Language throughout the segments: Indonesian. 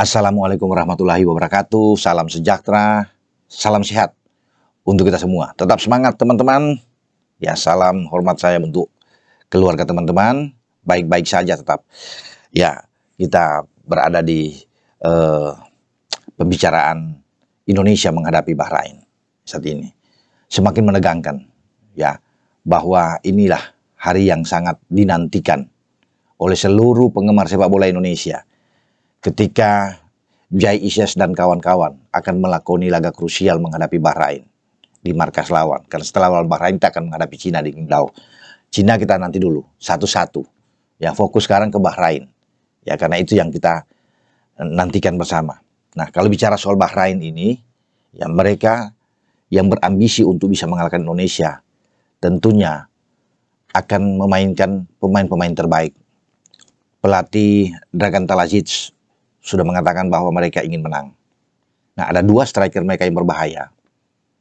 Assalamualaikum warahmatullahi wabarakatuh. Salam sejahtera, salam sehat untuk kita semua. Tetap semangat teman-teman. Ya, salam hormat saya untuk keluarga teman-teman. Baik-baik saja tetap. Ya, kita berada di eh, pembicaraan Indonesia menghadapi Bahrain saat ini. Semakin menegangkan ya bahwa inilah hari yang sangat dinantikan oleh seluruh penggemar sepak bola Indonesia ketika Jai Isyas dan kawan-kawan akan melakoni laga krusial menghadapi Bahrain di markas lawan. Karena setelah lawan Bahrain kita akan menghadapi Cina di Qingdao. Cina kita nanti dulu, satu-satu. Ya fokus sekarang ke Bahrain. Ya karena itu yang kita eh, nantikan bersama. Nah kalau bicara soal Bahrain ini, ya mereka yang berambisi untuk bisa mengalahkan Indonesia tentunya akan memainkan pemain-pemain terbaik. Pelatih Dragan Talajic sudah mengatakan bahwa mereka ingin menang. Nah, ada dua striker mereka yang berbahaya,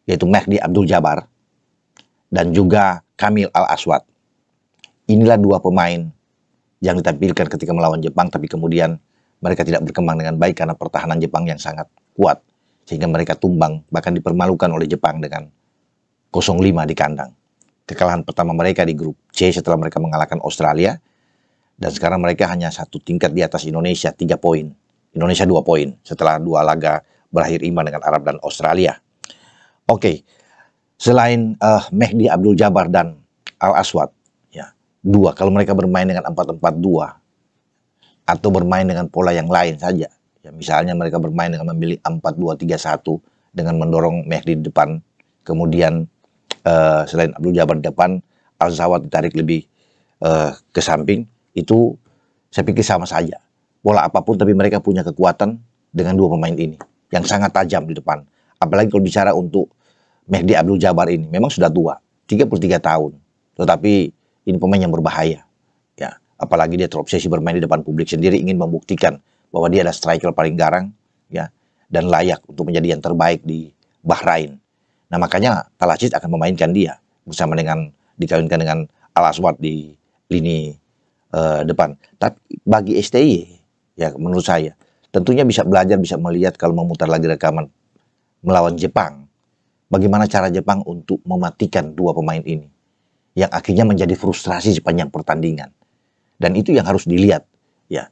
yaitu Mehdi Abdul Jabbar dan juga Kamil Al-Aswad. Inilah dua pemain yang ditampilkan ketika melawan Jepang, tapi kemudian mereka tidak berkembang dengan baik karena pertahanan Jepang yang sangat kuat, sehingga mereka tumbang, bahkan dipermalukan oleh Jepang dengan 0-5 di kandang. Kekalahan pertama mereka di grup C setelah mereka mengalahkan Australia, dan sekarang mereka hanya satu tingkat di atas Indonesia, tiga poin. Indonesia dua poin setelah dua laga berakhir imbang dengan Arab dan Australia. Oke, okay. selain uh, Mehdi Abdul Jabbar dan Al Aswad, ya dua kalau mereka bermain dengan empat 4 dua atau bermain dengan pola yang lain saja, ya misalnya mereka bermain dengan memilih empat dua tiga satu dengan mendorong Mehdi di depan, kemudian uh, selain Abdul Jabbar di depan, Al Aswad ditarik lebih uh, ke samping, itu saya pikir sama saja bola apapun tapi mereka punya kekuatan dengan dua pemain ini yang sangat tajam di depan. Apalagi kalau bicara untuk Mehdi Abdul Jabar ini memang sudah tua, 33 tahun. Tetapi ini pemain yang berbahaya. Ya, apalagi dia terobsesi bermain di depan publik sendiri ingin membuktikan bahwa dia adalah striker paling garang ya dan layak untuk menjadi yang terbaik di Bahrain. Nah, makanya Talajid akan memainkan dia bersama dengan dikawinkan dengan Al Aswad di lini uh, depan. Tapi bagi STI ya menurut saya. Tentunya bisa belajar, bisa melihat kalau memutar lagi rekaman melawan Jepang. Bagaimana cara Jepang untuk mematikan dua pemain ini. Yang akhirnya menjadi frustrasi sepanjang pertandingan. Dan itu yang harus dilihat. ya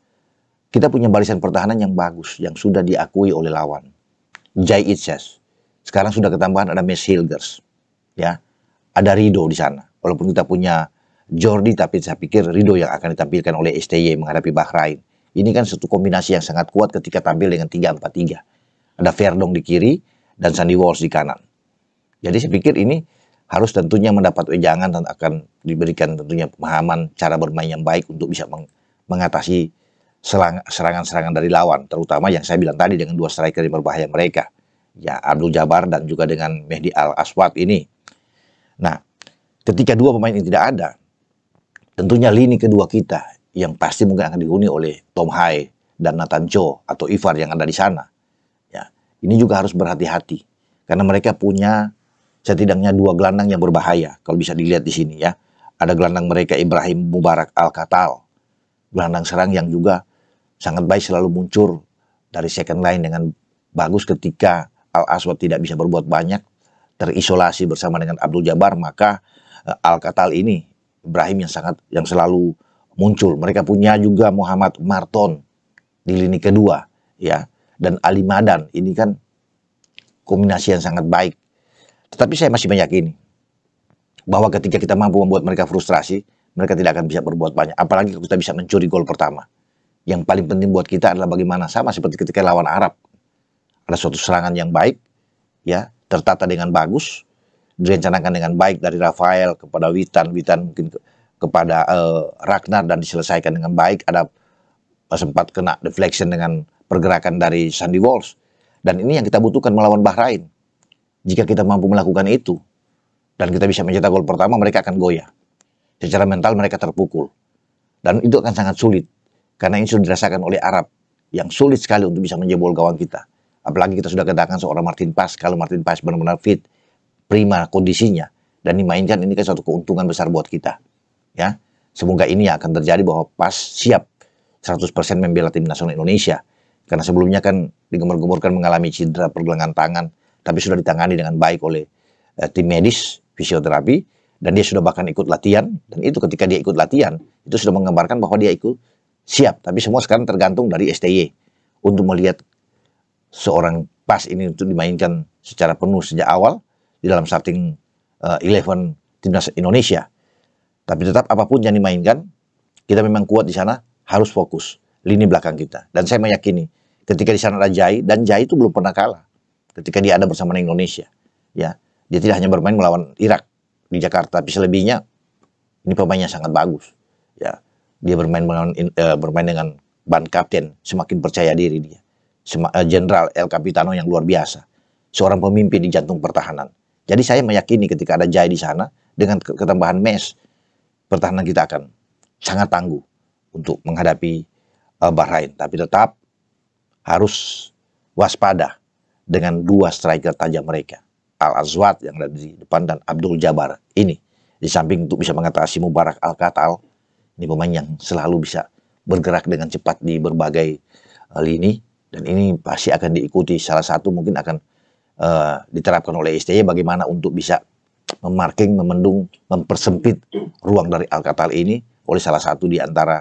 Kita punya barisan pertahanan yang bagus, yang sudah diakui oleh lawan. Jai Itses. Sekarang sudah ketambahan ada Miss Hilgers. Ya. Ada Rido di sana. Walaupun kita punya Jordi tapi saya pikir Rido yang akan ditampilkan oleh STY menghadapi Bahrain. Ini kan satu kombinasi yang sangat kuat ketika tampil dengan 3-4-3. Ada Verdong di kiri dan Sandy Walsh di kanan. Jadi saya pikir ini harus tentunya mendapat wejangan dan akan diberikan tentunya pemahaman cara bermain yang baik untuk bisa meng mengatasi serangan-serangan dari lawan, terutama yang saya bilang tadi dengan dua striker yang berbahaya mereka, ya Abdul Jabar dan juga dengan Mehdi Al Aswad ini. Nah, ketika dua pemain ini tidak ada, tentunya lini kedua kita yang pasti mungkin akan dihuni oleh Tom Hai dan Nathan Cho atau Ivar yang ada di sana. Ya, ini juga harus berhati-hati karena mereka punya setidaknya dua gelandang yang berbahaya kalau bisa dilihat di sini ya. Ada gelandang mereka Ibrahim Mubarak Al-Katal. Gelandang serang yang juga sangat baik selalu muncul dari second line dengan bagus ketika Al-Aswad tidak bisa berbuat banyak terisolasi bersama dengan Abdul Jabbar maka eh, Al-Katal ini Ibrahim yang sangat yang selalu muncul. Mereka punya juga Muhammad Marton di lini kedua ya dan Ali Madan ini kan kombinasi yang sangat baik. Tetapi saya masih meyakini bahwa ketika kita mampu membuat mereka frustrasi, mereka tidak akan bisa berbuat banyak. Apalagi kita bisa mencuri gol pertama. Yang paling penting buat kita adalah bagaimana sama seperti ketika lawan Arab. Ada suatu serangan yang baik, ya tertata dengan bagus, direncanakan dengan baik dari Rafael kepada Witan, Witan mungkin kepada uh, Ragnar dan diselesaikan dengan baik ada eh, sempat kena deflection dengan pergerakan dari Sandy Walsh dan ini yang kita butuhkan melawan Bahrain jika kita mampu melakukan itu dan kita bisa mencetak gol pertama mereka akan goyah secara mental mereka terpukul dan itu akan sangat sulit karena ini sudah dirasakan oleh Arab yang sulit sekali untuk bisa menjebol gawang kita apalagi kita sudah kedatangan seorang Martin Pas kalau Martin Pas benar-benar fit prima kondisinya dan dimainkan ini kan suatu keuntungan besar buat kita ya. Semoga ini akan terjadi bahwa pas siap 100% membela tim nasional Indonesia. Karena sebelumnya kan digemur-gemurkan mengalami cedera pergelangan tangan, tapi sudah ditangani dengan baik oleh eh, tim medis, fisioterapi, dan dia sudah bahkan ikut latihan. Dan itu ketika dia ikut latihan, itu sudah menggambarkan bahwa dia ikut siap. Tapi semua sekarang tergantung dari STY untuk melihat seorang pas ini untuk dimainkan secara penuh sejak awal di dalam starting uh, eh, 11 timnas Indonesia. Tapi tetap apapun yang dimainkan, kita memang kuat di sana, harus fokus lini belakang kita. Dan saya meyakini ketika di sana ada Jai dan Jai itu belum pernah kalah ketika dia ada bersama Indonesia. Ya, dia tidak hanya bermain melawan Irak di Jakarta, tapi selebihnya ini pemainnya sangat bagus. Ya, dia bermain melawan uh, bermain dengan ban kapten, semakin percaya diri dia. Eh, Jenderal El Capitano yang luar biasa, seorang pemimpin di jantung pertahanan. Jadi saya meyakini ketika ada Jai di sana dengan ketambahan Mes pertahanan kita akan sangat tangguh untuk menghadapi uh, Bahrain. Tapi tetap harus waspada dengan dua striker tajam mereka. Al-Azwad yang ada di depan dan Abdul Jabar Ini di samping untuk bisa mengatasi Mubarak Al-Katal. Ini pemain yang selalu bisa bergerak dengan cepat di berbagai uh, lini. Dan ini pasti akan diikuti salah satu mungkin akan uh, diterapkan oleh STI bagaimana untuk bisa memarking, memendung, mempersempit ruang dari Alcatar ini oleh salah satu di antara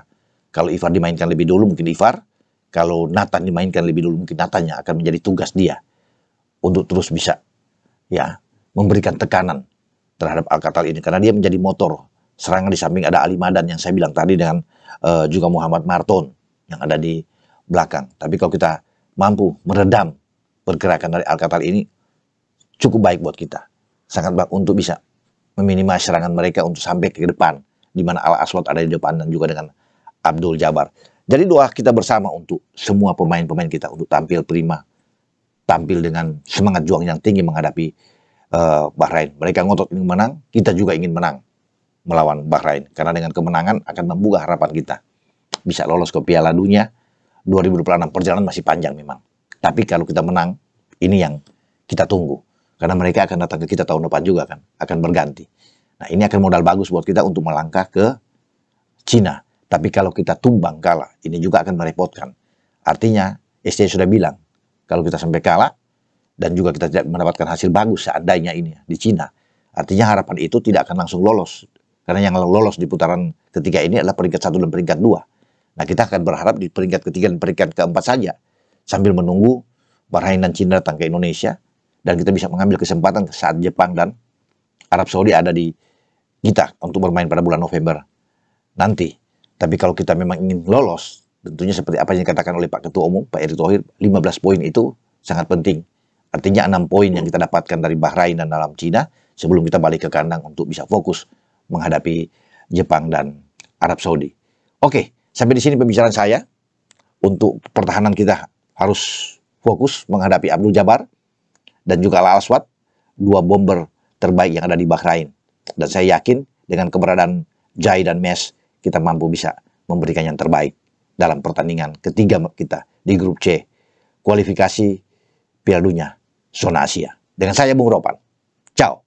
kalau Ivar dimainkan lebih dulu mungkin Ivar, kalau Nathan dimainkan lebih dulu mungkin Nathan akan menjadi tugas dia untuk terus bisa ya memberikan tekanan terhadap Alcatal ini karena dia menjadi motor serangan di samping ada Ali Madan yang saya bilang tadi dengan uh, juga Muhammad Marton yang ada di belakang. Tapi kalau kita mampu meredam pergerakan dari Alcatal ini cukup baik buat kita sangat untuk bisa meminimal serangan mereka untuk sampai ke depan di mana Al Aswad ada di depan dan juga dengan Abdul Jabar. Jadi doa kita bersama untuk semua pemain-pemain kita untuk tampil prima, tampil dengan semangat juang yang tinggi menghadapi uh, Bahrain. Mereka ngotot ingin menang, kita juga ingin menang melawan Bahrain karena dengan kemenangan akan membuka harapan kita bisa lolos ke Piala Dunia 2026. Perjalanan masih panjang memang. Tapi kalau kita menang, ini yang kita tunggu. Karena mereka akan datang ke kita tahun depan juga kan, akan berganti. Nah ini akan modal bagus buat kita untuk melangkah ke Cina. Tapi kalau kita tumbang kalah, ini juga akan merepotkan. Artinya, SD sudah bilang, kalau kita sampai kalah, dan juga kita tidak mendapatkan hasil bagus seandainya ini di Cina. Artinya harapan itu tidak akan langsung lolos. Karena yang lolos di putaran ketiga ini adalah peringkat satu dan peringkat dua. Nah kita akan berharap di peringkat ketiga dan peringkat keempat saja. Sambil menunggu Bahrain dan Cina datang ke Indonesia, dan kita bisa mengambil kesempatan saat Jepang dan Arab Saudi ada di kita untuk bermain pada bulan November nanti. Tapi kalau kita memang ingin lolos, tentunya seperti apa yang dikatakan oleh Pak Ketua Umum, Pak Erick Thohir, 15 poin itu sangat penting. Artinya 6 poin yang kita dapatkan dari Bahrain dan dalam Cina sebelum kita balik ke kandang untuk bisa fokus menghadapi Jepang dan Arab Saudi. Oke, sampai di sini pembicaraan saya. Untuk pertahanan kita harus fokus menghadapi Abdul Jabar dan juga Al-Aswad, dua bomber terbaik yang ada di Bahrain. Dan saya yakin dengan keberadaan Jai dan Mes, kita mampu bisa memberikan yang terbaik dalam pertandingan ketiga kita di grup C, kualifikasi Piala Dunia zona Asia. Dengan saya Bung Ropan. Ciao.